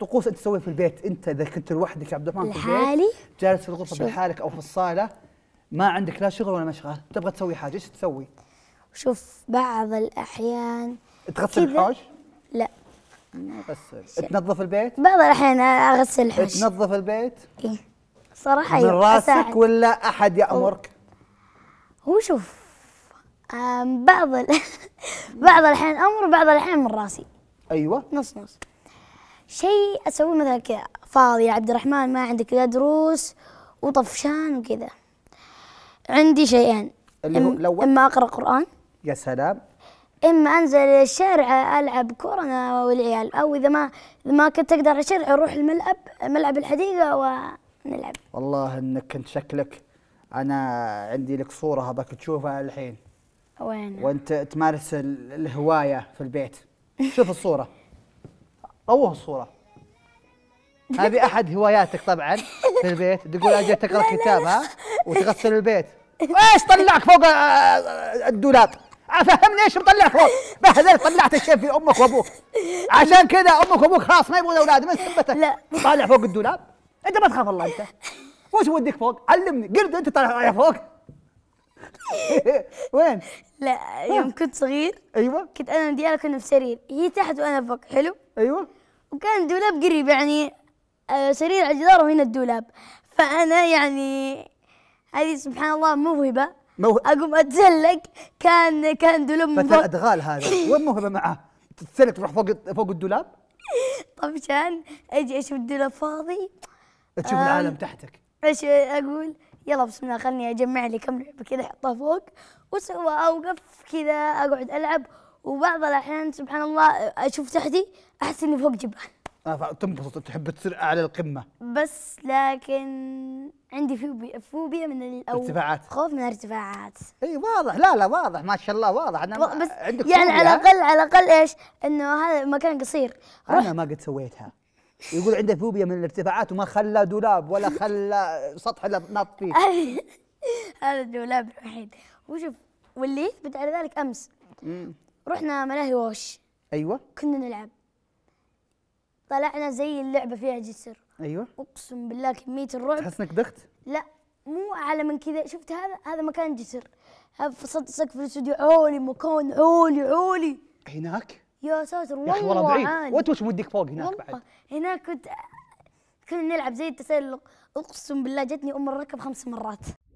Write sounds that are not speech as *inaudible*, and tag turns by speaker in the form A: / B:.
A: طقوس انت تسويها في البيت انت اذا كنت لوحدك يا عبد الرحمن لحالي جالس في الغرفه بحالك او في الصاله ما عندك لا شغل ولا مشغل تبغى تسوي حاجه ايش تسوي؟ شوف بعض الاحيان تغسل الحوش؟ لا اغسل تنظف البيت؟ بعض الاحيان اغسل الحوش تنظف البيت؟ ايه صراحه من راسك أساعد. ولا احد يامرك؟ هو, شوف بعض *laughs* بعض الاحيان امر وبعض الاحيان من راسي ايوه نص نص شيء اسويه مثلا كذا فاضي يا عبد الرحمن ما عندك لا دروس وطفشان وكذا عندي شيئين اللي هو لو اما اقرا قران يا سلام اما انزل الشارع العب كره انا والعيال او اذا ما اذا ما كنت اقدر الشارع اروح الملعب ملعب الحديقه ونلعب والله انك كنت شكلك انا عندي لك صوره ابغاك تشوفها الحين وين وانت تمارس الهوايه في البيت شوف الصوره *laughs* طوه الصورة هذه أحد هواياتك طبعا في البيت تقول أجي تقرأ كتاب ها وتغسل البيت ايش طلعك فوق آه، آه، الدولاب فهمني ايش مطلعك فوق بهذل طلعت الشيء في امك وابوك عشان كذا امك وابوك خلاص ما يبغون اولاد من سبتك لا طالع فوق الدولاب انت ما تخاف الله انت وش وديك فوق علمني قلت انت طالع فوق *laughs* وين لا يوم كنت صغير ايوه كنت انا وديالا كنا في سرير هي تحت وانا فوق حلو ايوه وكان الدولاب قريب يعني آه، سرير على الجدار وهنا الدولاب فانا يعني هذه سبحان الله موهبه موه... اقوم اتزلق كان كان دولاب مثل ادغال هذا *laughs* وين موهبه معه تتسلق تروح فوق فوق الدولاب طفشان طيب، اجي اشوف الدولاب فاضي تشوف آه، العالم تحتك ايش اقول يلا بسم الله خلني اجمع لي كم لعبه كذا احطها فوق واوقف كذا اقعد العب وبعض الاحيان سبحان الله اشوف تحتي احس اني فوق جبل آه، تنبسط تحب تصير اعلى القمه بس لكن عندي فوبيا فوبيا من الارتفاعات ارتفاعات خوف من الارتفاعات اي واضح لا لا واضح ما شاء الله واضح انا بس عندك يعني على الاقل على الاقل ايش؟ انه هذا مكان قصير انا ما قد سويتها يقول عنده فوبيا من الارتفاعات وما خلى دولاب ولا خلى سطح نط فيه *laughs* هذا الدولاب الوحيد وشوف واللي يثبت على ذلك امس رحنا ملاهي ووش ايوه كنا نلعب طلعنا زي اللعبه فيها جسر ايوه اقسم بالله كميه الرعب تحس انك دخت لا مو اعلى من كذا شفت هذا هذا مكان جسر فصلت سقف الاستوديو عولي مكان عولي عولي هناك يا ساتر والله بعيد وانت وش وديك فوق هناك بعد هناك كنت كنا نلعب زي التسلق اقسم بالله جتني ام الركب خمس مرات